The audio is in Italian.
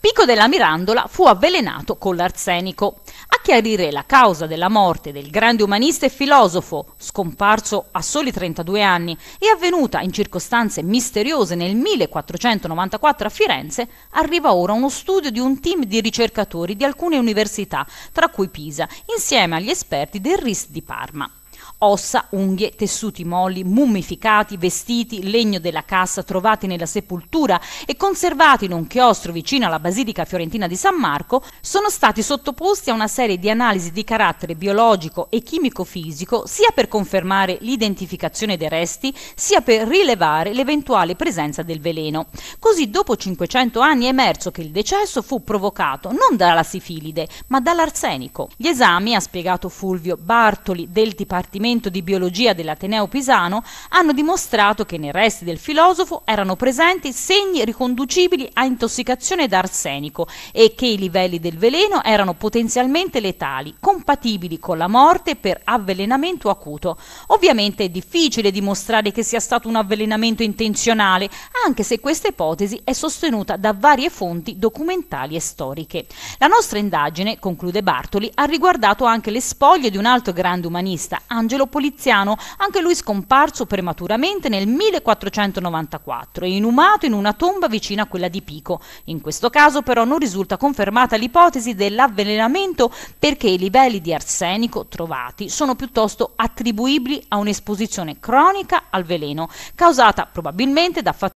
Pico della Mirandola fu avvelenato con l'arsenico. A chiarire la causa della morte del grande umanista e filosofo, scomparso a soli 32 anni e avvenuta in circostanze misteriose nel 1494 a Firenze, arriva ora uno studio di un team di ricercatori di alcune università, tra cui Pisa, insieme agli esperti del RIS di Parma ossa, unghie, tessuti molli, mummificati, vestiti, legno della cassa trovati nella sepoltura e conservati in un chiostro vicino alla Basilica Fiorentina di San Marco, sono stati sottoposti a una serie di analisi di carattere biologico e chimico-fisico sia per confermare l'identificazione dei resti, sia per rilevare l'eventuale presenza del veleno. Così dopo 500 anni è emerso che il decesso fu provocato non dalla sifilide, ma dall'arsenico. Gli esami, ha spiegato Fulvio Bartoli del Dipartimento dipartimento di biologia dell'Ateneo Pisano hanno dimostrato che nei resti del filosofo erano presenti segni riconducibili a intossicazione da arsenico e che i livelli del veleno erano potenzialmente letali, compatibili con la morte per avvelenamento acuto. Ovviamente è difficile dimostrare che sia stato un avvelenamento intenzionale, anche se questa ipotesi è sostenuta da varie fonti documentali e storiche. La nostra indagine, conclude Bartoli, ha riguardato anche le spoglie di un altro grande umanista, Angelo Angelo Poliziano, anche lui scomparso prematuramente nel 1494 e inumato in una tomba vicina a quella di Pico. In questo caso però non risulta confermata l'ipotesi dell'avvelenamento perché i livelli di arsenico trovati sono piuttosto attribuibili a un'esposizione cronica al veleno, causata probabilmente da fattori